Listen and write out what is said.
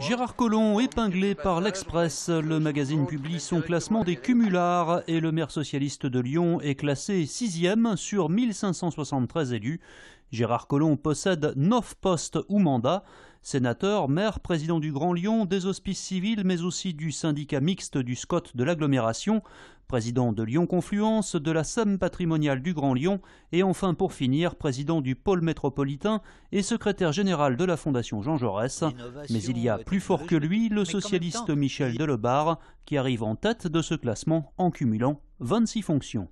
Gérard Collomb, épinglé par l'Express, le magazine publie son classement des cumulards et le maire socialiste de Lyon est classé sixième sur 1573 élus. Gérard Collomb possède neuf postes ou mandats, sénateur, maire, président du Grand Lyon, des hospices civils, mais aussi du syndicat mixte du SCOT de l'agglomération président de Lyon Confluence, de la Somme patrimoniale du Grand Lyon et enfin pour finir président du pôle métropolitain et secrétaire général de la Fondation Jean Jaurès. Mais il y a plus fort que lui le socialiste Michel Delebarre qui arrive en tête de ce classement en cumulant 26 fonctions.